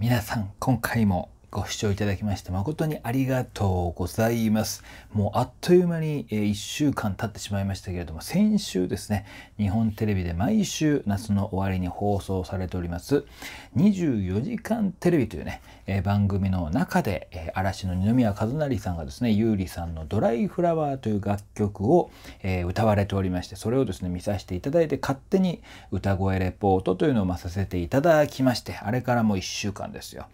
皆さん今回もご視聴いただきまして誠にありがとうございます。もうあっという間に1週間経ってしまいましたけれども、先週ですね、日本テレビで毎週夏の終わりに放送されております、24時間テレビというね、番組の中で、嵐の二宮和也さんがですね、優里さんのドライフラワーという楽曲を歌われておりまして、それをですね、見させていただいて、勝手に歌声レポートというのをさせていただきまして、あれからもう1週間ですよ。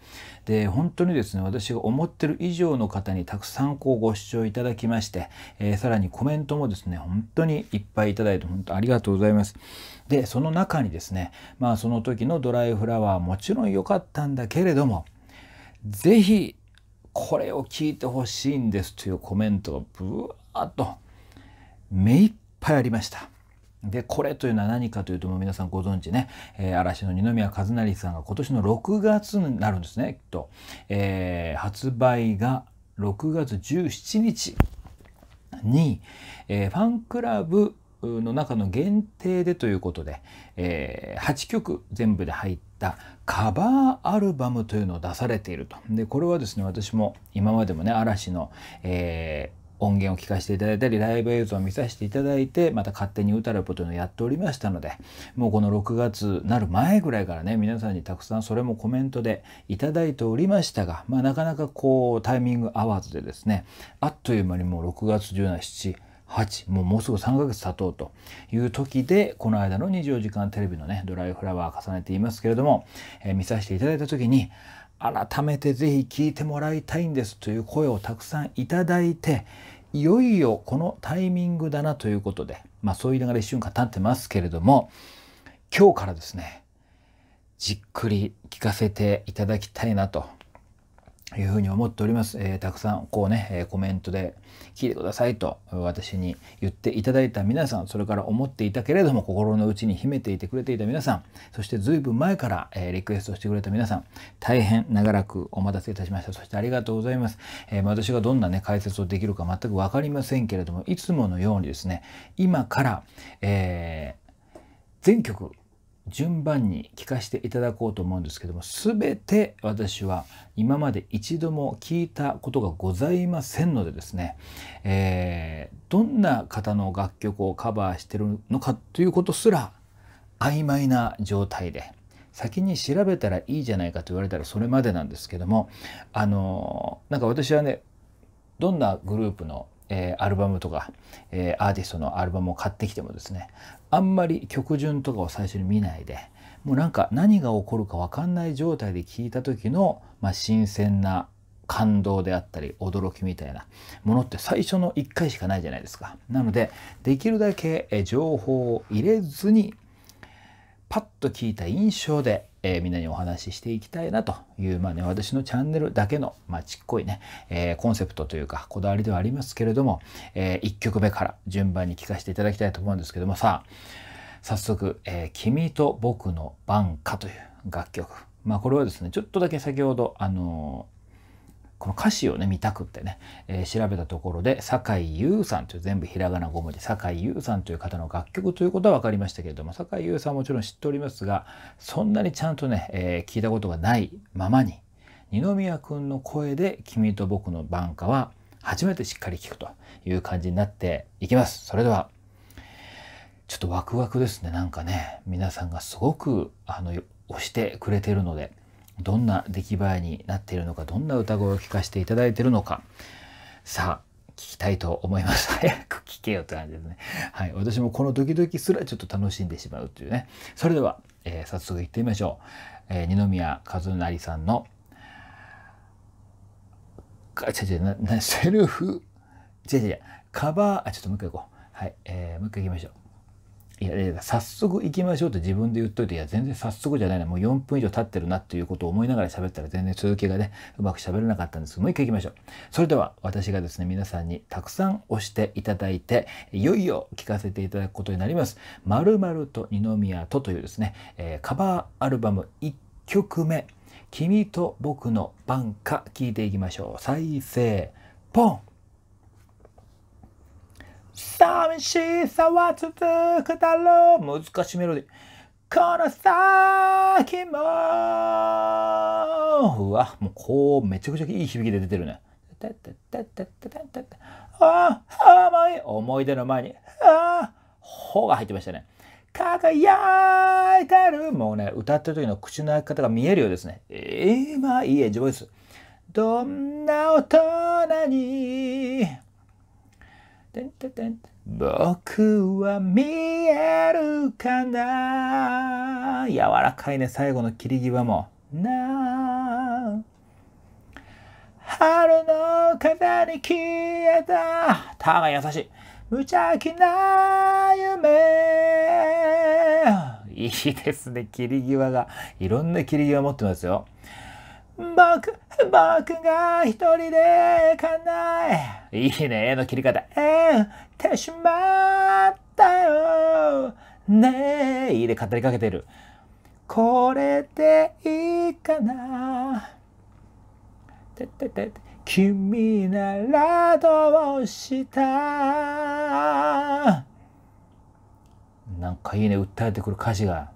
で、本当にですね私が思ってる以上の方にたくさんこうご視聴いただきまして、えー、さらにコメントもですね本当にいっぱいいただいて本当ありがとうございます。でその中にですねまあその時のドライフラワーもちろん良かったんだけれども是非これを聞いてほしいんですというコメントがブワーッと目いっぱいありました。で、これというのは何かというと、もう皆さんご存知ね、えー、嵐の二宮和也さんが今年の6月になるんですね、きっと。えー、発売が6月17日に、えー、ファンクラブの中の限定でということで、えー、8曲全部で入ったカバーアルバムというのを出されていると。で、これはですね、私も今までもね、嵐の、えー、音源を聞かせていただいたり、ライブ映像を見させていただいて、また勝手に歌ることをやっておりましたので、もうこの6月なる前ぐらいからね、皆さんにたくさんそれもコメントでいただいておりましたが、まあ、なかなかこうタイミング合わずでですね、あっという間にもう6月17、7、8もうもうすぐ3ヶ月経とうという時でこの間の24時間テレビのねドライフラワー重ねていますけれども、えー、見させていただいた時に改めてぜひ聞いてもらいたいんですという声をたくさんいただいていよいよこのタイミングだなということで、まあ、そう言いながら一週間経ってますけれども今日からですねじっくり聞かせていただきたいなというふうに思っております。えー、たくさんこうね、えコメントで聞いてくださいと私に言っていただいた皆さん、それから思っていたけれども心の内に秘めていてくれていた皆さん、そして随分前から、えリクエストしてくれた皆さん、大変長らくお待たせいたしました。そしてありがとうございます。えー、私がどんなね、解説をできるか全く分かりませんけれども、いつものようにですね、今から、えー全曲順番に聞かせていただこうと思うんですけども全て私は今まで一度も聞いたことがございませんのでですね、えー、どんな方の楽曲をカバーしてるのかということすら曖昧な状態で先に調べたらいいじゃないかと言われたらそれまでなんですけどもあのー、なんか私はねどんなグループのえー、アルバムとか、えー、アーティストのアルバムを買ってきてもですねあんまり曲順とかを最初に見ないでもうなんか何が起こるか分かんない状態で聴いた時の、まあ、新鮮な感動であったり驚きみたいなものって最初の1回しかないじゃないですか。なのでできるだけ情報を入れずにパッと聞いた印象でえー、みんなにお話ししていきたいなという、まあね、私のチャンネルだけの、まあ、ちっこいね、えー、コンセプトというか、こだわりではありますけれども、えー、1曲目から順番に聞かせていただきたいと思うんですけども、さあ、早速、えー、君と僕の晩歌という楽曲。まあ、これはですね、ちょっとだけ先ほど、あのこの歌詞をね、見たくってね、えー、調べたところで、酒井優さんという全部ひらがな5文字、酒井優さんという方の楽曲ということは分かりましたけれども、酒井優さんはもちろん知っておりますが、そんなにちゃんとね、えー、聞いたことがないままに、二宮君の声で君と僕の晩歌は初めてしっかり聞くという感じになっていきます。それでは、ちょっとワクワクですね。なんかね、皆さんがすごく、あの、押してくれてるので、どんな出来栄えになっているのかどんな歌声を聴かせていただいているのかさあ聞きたいと思います 早く聞けよって感じですねはい私もこのドキドキすらちょっと楽しんでしまうというねそれでは、えー、早速行ってみましょう、えー、二宮和也さんのあ、違う違う、な、な、セルフ、違う違う、カバー、あ、ちょっともう一回いこう。はい、えー、もう一回いきましょう。いやいや早速行きましょうって自分で言っといていや全然早速じゃないなもう4分以上経ってるなっていうことを思いながら喋ったら全然続きがねうまく喋れなかったんですけどもう一回行きましょうそれでは私がですね皆さんにたくさん押していただいていよいよ聞かせていただくことになります「まると二宮と」というですね、えカバーアルバム1曲目「君と僕の晩歌」聞いていきましょう再生ポン寂しさは続くだろう難しいメロディーこの先もうわもうこうめちゃくちゃいい響きで出てるねあ甘い思い出の前にあほが入ってましたね輝いてるもうね歌ってる時の口の開き方が見えるようですね今いいエッジボイスどんな大人に僕は見えるかな柔らかいね、最後の切り際も。な春の風に消えた。たが優しい。無邪気な夢。いいですね、切り際が。いろんな切り際持ってますよ。僕、僕が一人で行かない。いいね、絵の切り方。えー、てしまったよ。ねえ、いいで語りかけてる。これでいいかな。てててて。君ならどうしたなんかいいね、訴えてくる歌詞が。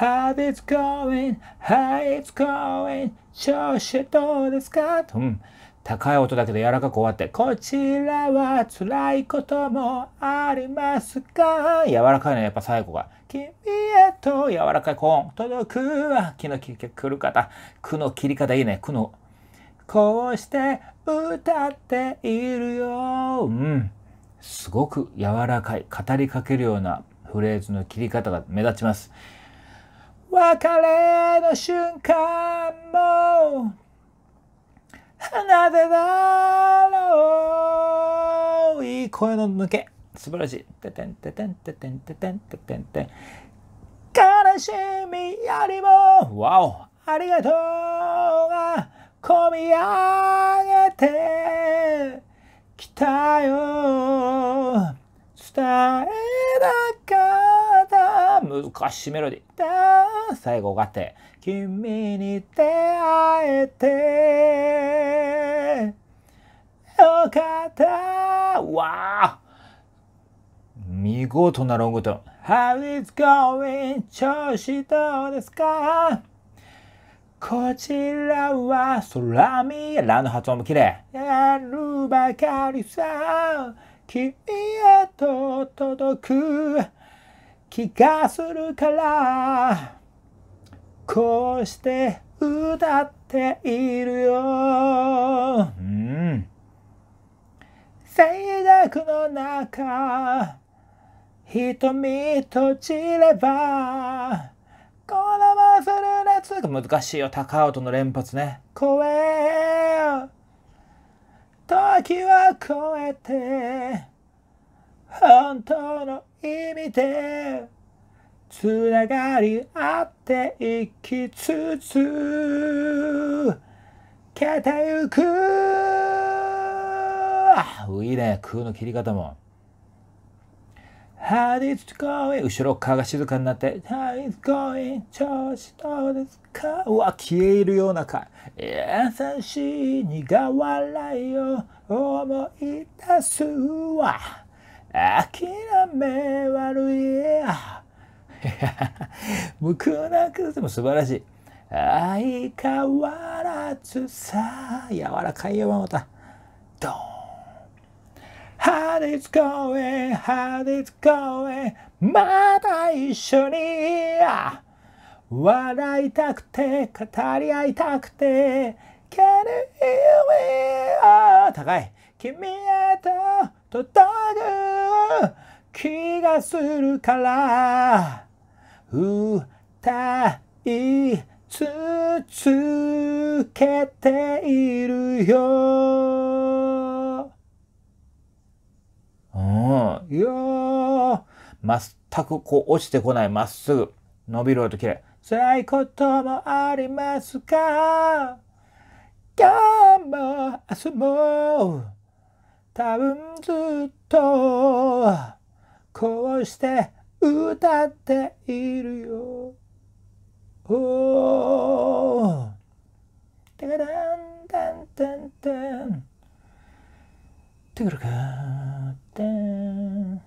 How it's going, h o it's going, 調子どうですかと、うん、高い音だけど柔らかく終わって、こちらは辛いこともありますが、柔らかいね、やっぱ最後が、君へと柔らかいコーン、届くわ、気の切り方、苦の切り方いいね、苦の。こうして歌っているよ。うん。すごく柔らかい、語りかけるようなフレーズの切り方が目立ちます。別れの瞬間もなぜだろういい声の抜け素晴らしい。ててんててんててんてんてんてん。悲しみよりも、わおありがとうが、込み上げてきたよ。伝え昔メロディー。最後がって、君に出会えて、よかったわあ見事なロングと。How is going? 調子どうですかこちらは空見ラの発音も綺麗。やるばかりさ、君へと届く。気がするからこうして歌っているよ、うん、静寂の中瞳閉じればこのまずる熱が難しいよ高音の連発ね声時は超えて本当の意味でつながり合っていきつつ消えてゆくいいね空の切り方も。How is it going? 後ろ側が静かになって、How is going? 調子どうですかうわ、消えるようなか。優しい苦笑いを思い出すわ。諦め悪いや。無くなくても素晴らしい。相変わらずさ、柔らかいよ、また。ドーン。How it's going, how it's going, また一緒に。笑いたくて、語り合いたくて、Can you hear me? 高い。君へと叩ぐ気がするから歌い続けているよ。うん、よ全くこう落ちてこない、まっすぐ。伸びる音きれい。辛いこともありますか今日も明日も多分ずっとこうして歌っているよ。おてかだんだんだんだん。てくるかてん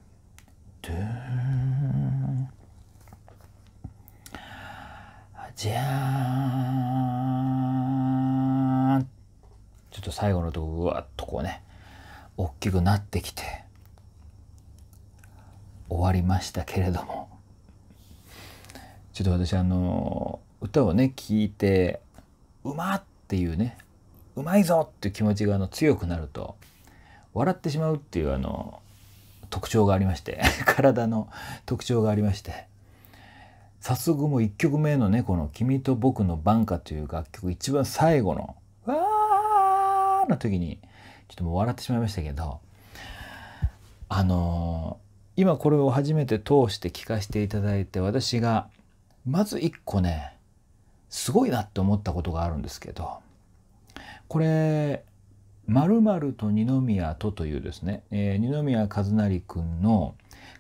てん。じゃーん。ちょっと最後のとこうわっとこうね。大きくなってきて終わりましたけれどもちょっと私あの歌をね聴いてうまっていうねうまいぞっていう気持ちがあの強くなると笑ってしまうっていうあの特徴がありまして 体の特徴がありまして早速もう1曲目のねこの「君と僕の晩歌」という楽曲一番最後の「わー」の時に「ちょっともう笑ってしまいましたけどあのー、今これを初めて通して聞かせていただいて私がまず一個ねすごいなって思ったことがあるんですけどこれ「まると二宮と」というですね、えー、二宮和也くんの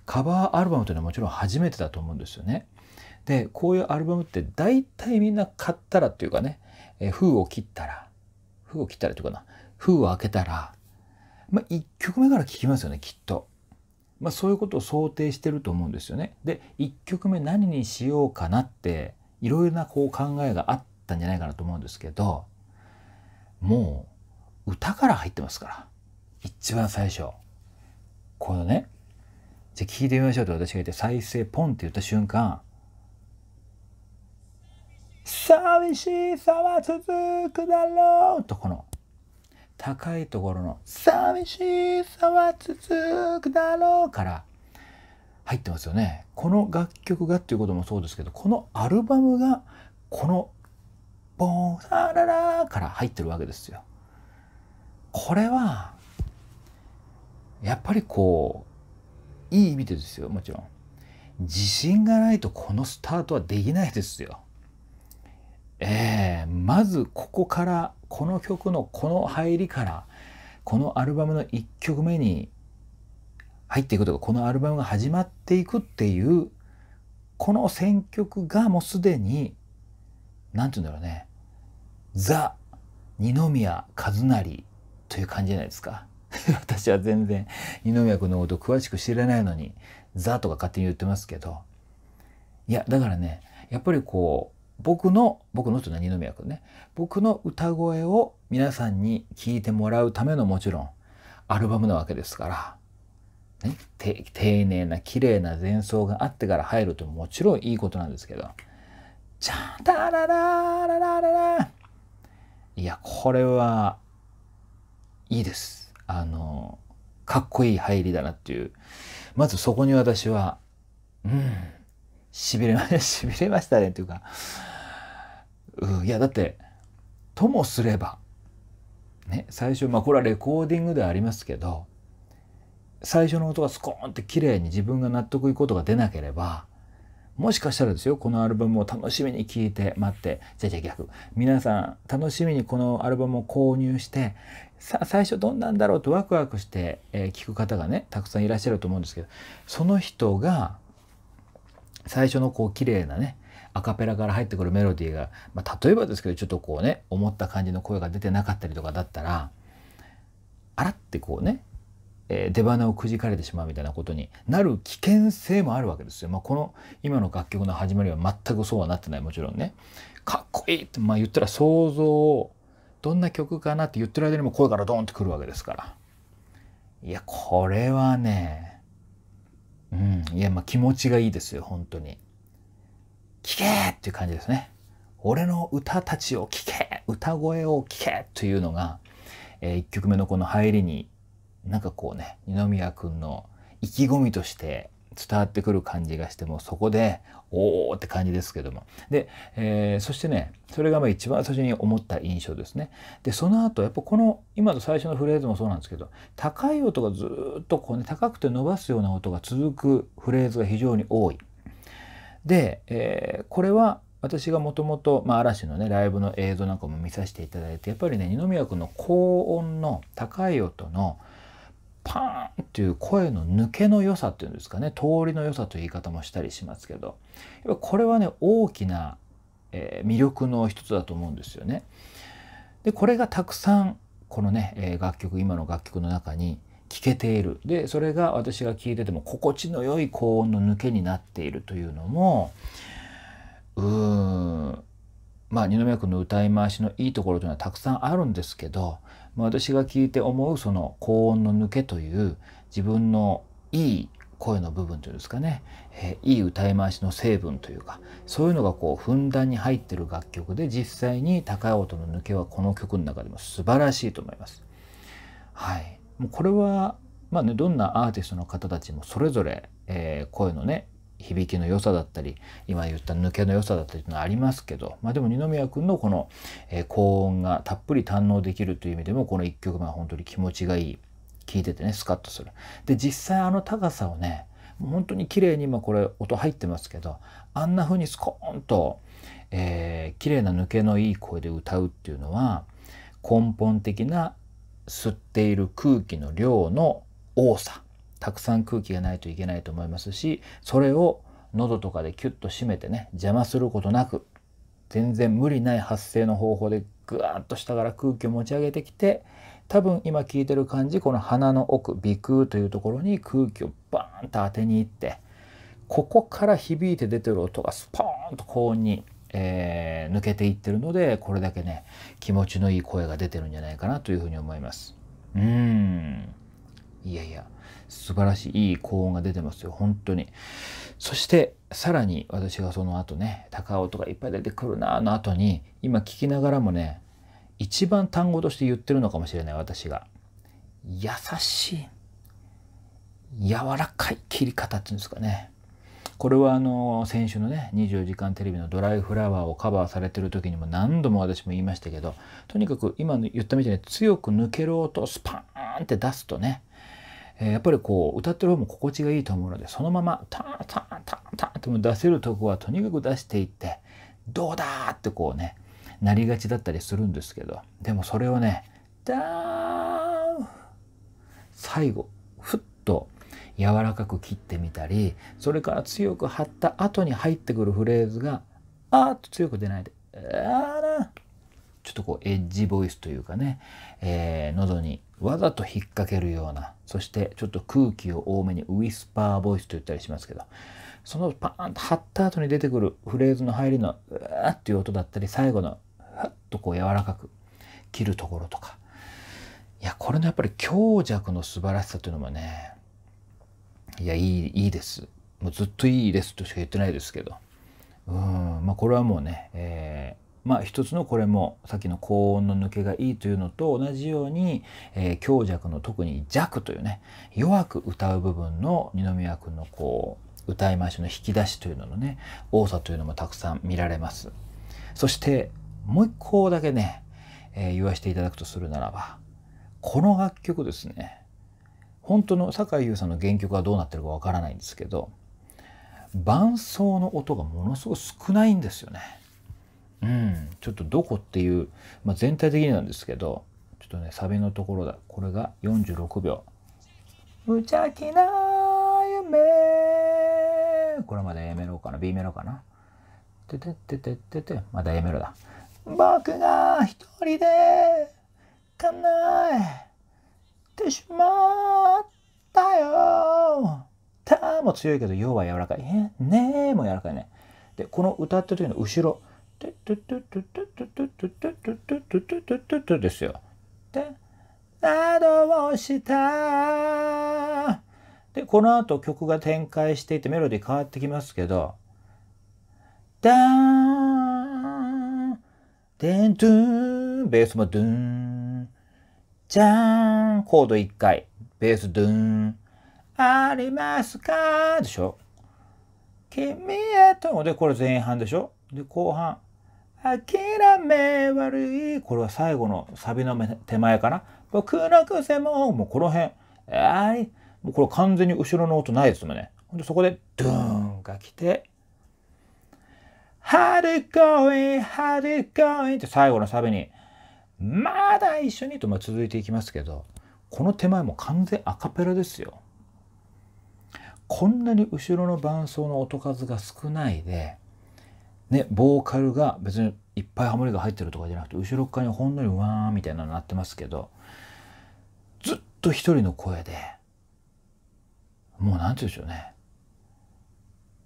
カバーアルバムというのはもちろん初めてだと思うんですよね。でこういうアルバムって大体みんな買ったらっていうかね、えー、封を切ったら封を切ったらというかな封を開けたら、まあ、1曲目から聴きますよねきっと。まあ、そういうことを想定してると思うんですよね。で1曲目何にしようかなっていろいろなこう考えがあったんじゃないかなと思うんですけどもう歌から入ってますから一番最初このねじゃあ聴いてみましょうと私が言って再生ポンって言った瞬間「寂しさは続くだろう」とこの「高いところの「寂しさは続くだろう」から入ってますよね。この楽曲がっていうこともそうですけどこのアルバムがこの「ボンサララ」から入ってるわけですよ。これはやっぱりこういい意味でですよもちろん。自信がないとこのスタートはできないですよ。ええー、まずここからこの曲のこの入りからこのアルバムの1曲目に入っていくとかこのアルバムが始まっていくっていうこの選曲がもうすでに何て言うんだろうねザ二宮和也という感じじゃないですか。私は全然二宮君のこと詳しく知らないのに「ザ」とか勝手に言ってますけどいやだからねやっぱりこ僕の、僕のといの宮君ね、僕の歌声を皆さんに聴いてもらうためのもちろん、アルバムなわけですから、ね、丁寧な綺麗な前奏があってから入るともちろんいいことなんですけど、じゃん、タララララララいや、これは、いいです。あの、かっこいい入りだなっていう。まずそこに私は、うん。しびれました、ねっていうか、うん、いや、だって、ともすれば、ね、最初、まあこれはレコーディングではありますけど、最初の音がスコーンって綺麗に自分が納得いくことが出なければ、もしかしたらですよ、このアルバムを楽しみに聴いて待って、じゃじゃ逆。皆さん、楽しみにこのアルバムを購入して、さ、最初どんなんだろうとワクワクして聴、えー、く方がね、たくさんいらっしゃると思うんですけど、その人が、最初のこう綺麗なねアカペラから入ってくるメロディーが、まあ、例えばですけどちょっとこうね思った感じの声が出てなかったりとかだったらあらってこうね、えー、出花をくじかれてしまうみたいなことになる危険性もあるわけですよ。まあ、この今の楽曲の始まりは全くそうはなってないもちろんね。かっこいいって、まあ、言ったら想像をどんな曲かなって言ってる間にも声からドーンってくるわけですから。いやこれはねうん。いや、まあ気持ちがいいですよ、本当に。聞けっていう感じですね。俺の歌たちを聞け歌声を聞けというのが、えー、1曲目のこの入りに、なんかこうね、二宮君の意気込みとして伝わってくる感じがしてもそこでおおって感じですけどもで、えー、そしてねそれがまあ一番最初に思った印象ですねでその後やっぱこの今の最初のフレーズもそうなんですけど高い音がずっとこうね高くて伸ばすような音が続くフレーズが非常に多いで、えー、これは私がもともと嵐のねライブの映像なんかも見させていただいてやっぱりね二宮君の高音の高い音のパーンっていう声の抜けの良さっていうんですかね通りの良さという言い方もしたりしますけどやっぱこれはね大きな、え魅力の一つだと思うんですよね。でこれがたくさんこのね、え楽曲今の楽曲の中に聴けているでそれが私が聴いてても心地の良い高音の抜けになっているというのもうーんまあ二宮君の歌い回しのいいところというのはたくさんあるんですけどまあ、私が聞いて思うその高音の抜けという自分のいい声の部分というんですかね、えー、いい歌い回しの成分というかそういうのがこうふんだんに入ってる楽曲で実際に高い音の抜けはこの曲の中でも素晴らしいと思います。はい、もうこれはまあね、どんなアーティストの方たちもそれぞれ、えー、声のね響きの良さだったり今言った抜けの良さだったりというのはありますけど、まあ、でも二宮君のこの、えー、高音がたっぷり堪能できるという意味でもこの1曲目は本当に気持ちがいい聴いててねスカッとする。で実際あの高さをね本当に綺麗に今これ音入ってますけどあんな風にスコーンと、えー、綺麗な抜けのいい声で歌うっていうのは根本的な吸っている空気の量の多さたくさん空気がないといけないと思いますしそれを喉とかでキュッと締めてね邪魔することなく全然無理ない発声の方法でぐーっと下から空気を持ち上げてきて多分今聞いてる感じこの鼻の奥鼻腔というところに空気をバーンと当てにいってここから響いて出てる音がスポーンと高音に、えー、抜けていってるのでこれだけね気持ちのいい声が出てるんじゃないかなというふうに思います。うんいやいや素晴らしいいい高音が出てますよ本当にそしてさらに私がその後ね高音がいっぱい出てくるなの後に今聞きながらもね一番単語として言ってるのかもしれない私が優しい柔らかい切り方っていうんですかねこれはあの先週のね「24時間テレビ」の「ドライフラワー」をカバーされてる時にも何度も私も言いましたけどとにかく今言ったみたいに強く抜ける音をスパーンって出すとねえー、やっぱりこう歌ってる方も心地がいいと思うのでそのままタンタンタンタンって出せるとこはとにかく出していってどうだってこうねなりがちだったりするんですけどでもそれをねダーン最後ふっと柔らかく切ってみたりそれから強く張った後に入ってくるフレーズがあーっと強く出ないであーなちょっとこうエッジボイスというかね、えー、喉にわざと引っ掛けるようなそしてちょっと空気を多めにウィスパーボイスと言ったりしますけどそのパーンと張った後に出てくるフレーズの入りのうわーっていう音だったり最後のふっとこう柔らかく切るところとかいやこれのやっぱり強弱の素晴らしさというのもねいやいいいいですもうずっといいですとしか言ってないですけどうんまあこれはもうね、えーまあ、一つのこれもさっきの高音の抜けがいいというのと同じように、えー、強弱の特に弱というね弱く歌う部分の二宮君のこう歌い回しの引き出しというののね多さというのもたくさん見られます。そしてもう一個だけね、えー、言わせていただくとするならばこの楽曲ですね本当の酒井優さんの原曲はどうなってるかわからないんですけど伴奏の音がものすごく少ないんですよね。うん、ちょっとどこっていう、まあ、全体的になんですけど、ちょっとね、サビのところだ。これが46秒。無邪気な夢。これまだ A メロかな ?B メロかなてててててて、まだ A メロだ。僕が一人で叶えてしまったよ。たも強いけど、よは柔らかい。ねえも柔らかいね。で、この歌ってる時の後ろ。で、トゥトゥトゥトゥトゥトゥトゥトゥトゥトゥトゥトゥトゥトゥですよ。で、などをしたで、この後曲が展開していてメロディー変わってきますけど、ダーン、デントゥーン、ベースもドゥーン、じゃーん、コード1回、ベースドゥーン、ありますかでしょ君へと、で、これ前半でしょで、後半。諦め悪い。これは最後のサビの手前かな。僕の癖も、もうこの辺。あい。もうこれ完全に後ろの音ないですもんね。ほんでそこで、ドーンが来て、はるこいって最後のサビに、まだ一緒にとまあ続いていきますけど、この手前も完全アカペラですよ。こんなに後ろの伴奏の音数が少ないで、ね、ボーカルが別にいっぱいハモリが入ってるとかじゃなくて、後ろ側にほんのりうわーみたいなのなってますけど、ずっと一人の声で、もうなんて言うんでしょうね。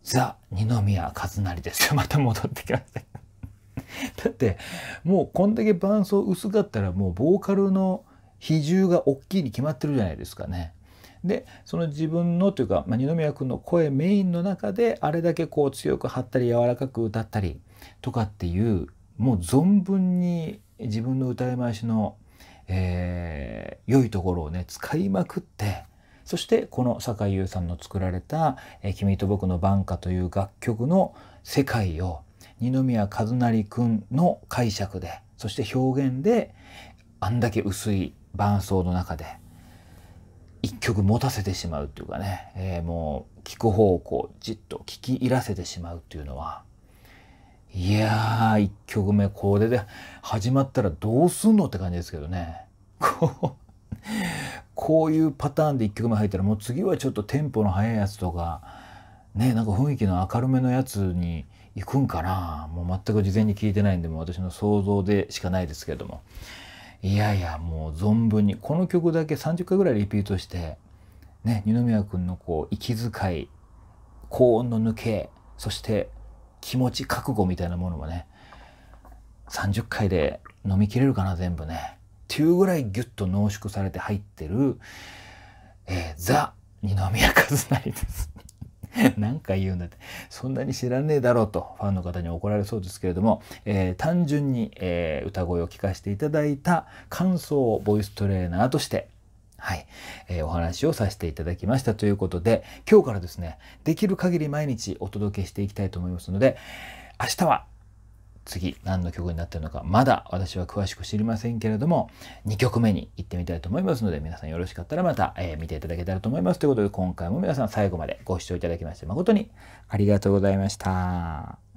ザ・二宮和也ですよ。また戻ってきました。だって、もうこんだけ伴奏薄かったらもうボーカルの比重が大きいに決まってるじゃないですかね。でその自分のというか、まあ、二宮君の声メインの中であれだけこう強く張ったり柔らかく歌ったりとかっていうもう存分に自分の歌い回しの、えー、良いところをね使いまくってそしてこの坂井優さんの作られた「え君と僕の挽歌」という楽曲の世界を二宮和也君の解釈でそして表現であんだけ薄い伴奏の中で一曲持たせてしまうというかね、えー、もう聞く方向じっと聞き入らせてしまうっていうのはいやー1曲目これで始まったらどうすんのって感じですけどね こうこういうパターンで1曲目入ったらもう次はちょっとテンポの速いやつとかねなんか雰囲気の明るめのやつに行くんかなもう全く事前に聞いてないんでもう私の想像でしかないですけどもいやいやもう存分にこの曲だけ30回ぐらいリピートして、ね、二宮君のこう息遣い高音の抜けそして気持ち覚悟みたいなものもね30回で飲みきれるかな全部ねっていうぐらいギュッと濃縮されて入ってる、えー、ザ二宮和也です何 か言うんだって、そんなに知らねえだろうとファンの方に怒られそうですけれども、えー、単純に、えー、歌声を聞かせていただいた感想をボイストレーナーとして、はい、えー、お話をさせていただきましたということで、今日からですね、できる限り毎日お届けしていきたいと思いますので、明日は次何の曲になってるのかまだ私は詳しく知りませんけれども2曲目に行ってみたいと思いますので皆さんよろしかったらまた、えー、見ていただけたらと思いますということで今回も皆さん最後までご視聴いただきまして誠にありがとうございました。